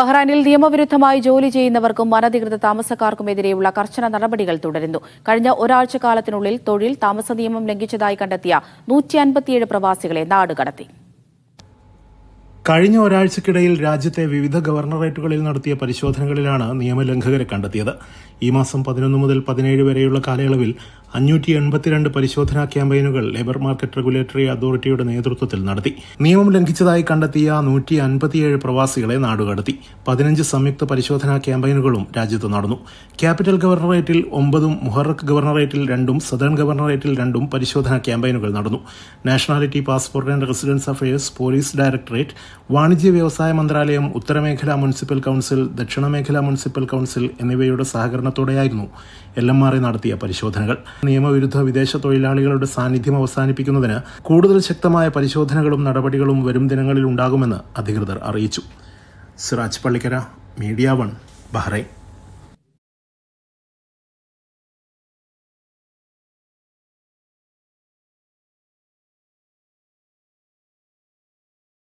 ബഹ്റാനിൽ നിയമവിരുദ്ധമായി ജോലി ചെയ്യുന്നവർക്കും അനധികൃത താമസക്കാർക്കുമെതിരെയുള്ള കർശന നടപടികൾ തുടരുന്നു കഴിഞ്ഞ ഒരാഴ്ച കാലത്തിനുള്ളിൽ തൊഴിൽ താമസ നിയമം ലംഘിച്ചതായി കണ്ടെത്തിയ നൂറ്റി പ്രവാസികളെ നാടുകടത്തി കടത്തി കഴിഞ്ഞ ഒരാഴ്ചക്കിടയിൽ രാജ്യത്തെ വിവിധ ഗവർണറേറ്റുകളിൽ നടത്തിയ പരിശോധനകളിലാണ് നിയമലംഘകരെ കണ്ടെത്തിയത് ഈ മാസം പതിനൊന്ന് മുതൽ പതിനേഴ് വരെയുള്ള കാലയളവിൽ അഞ്ഞൂറ്റി എൺപത്തിരണ്ട് പരിശോധനാ ക്യാമ്പയിനുകൾ ലേബർ മാർക്കറ്റ് റെഗുലേറ്ററി അതോറിറ്റിയുടെ നേതൃത്വത്തിൽ നടത്തി നിയമം ലംഘിച്ചതായി കണ്ടെത്തിയ നൂറ്റി അൻപത്തിയേഴ് പ്രവാസികളെ നാടുകടത്തി പതിനഞ്ച് സംയുക്ത പരിശോധനാ ക്യാമ്പയിനുകളും രാജ്യത്ത് നടന്നു ക്യാപിറ്റൽ ഗവർണറേറ്റിൽ ഒമ്പതും മുഹറക് ഗവർണറേറ്റിൽ രണ്ടും സദേൺ ഗവർണറേറ്റിൽ രണ്ടും പരിശോധനാ ക്യാമ്പയിനുകൾ നടന്നു nationality passport and residence affairs police directorate വാണിജ്യ വ്യവസായ മന്ത്രാലയം ഉത്തരമേഖലാ മുനിസിപ്പൽ കൌൺസിൽ ദക്ഷിണമേഖലാ മുനിസിപ്പൽ കൌൺസിൽ എന്നിവയുടെ സഹകരണ വീക്ഷണത്തോടെയായിരുന്നു എൽ എം ആർ നടത്തിയ പരിശോധനകൾ നിയമവിരുദ്ധ വിദേശ തൊഴിലാളികളുടെ സാന്നിധ്യം അവസാനിപ്പിക്കുന്നതിന് കൂടുതൽ ശക്തമായ പരിശോധനകളും നടപടികളും വരും ദിനങ്ങളിൽ ഉണ്ടാകുമെന്ന് അധികൃതർ അറിയിച്ചു Siraj Pallikkara media one Bahrain